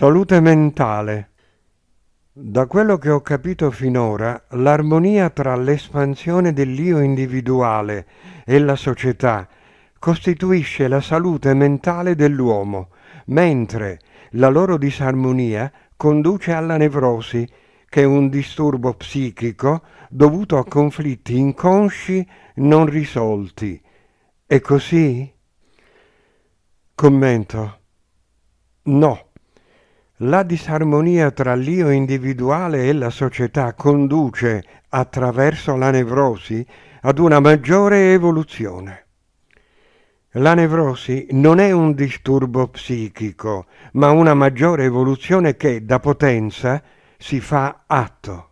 Salute mentale. Da quello che ho capito finora, l'armonia tra l'espansione dell'io individuale e la società costituisce la salute mentale dell'uomo, mentre la loro disarmonia conduce alla nevrosi, che è un disturbo psichico dovuto a conflitti inconsci non risolti. È così? Commento. No la disarmonia tra l'io individuale e la società conduce, attraverso la nevrosi, ad una maggiore evoluzione. La nevrosi non è un disturbo psichico, ma una maggiore evoluzione che, da potenza, si fa atto.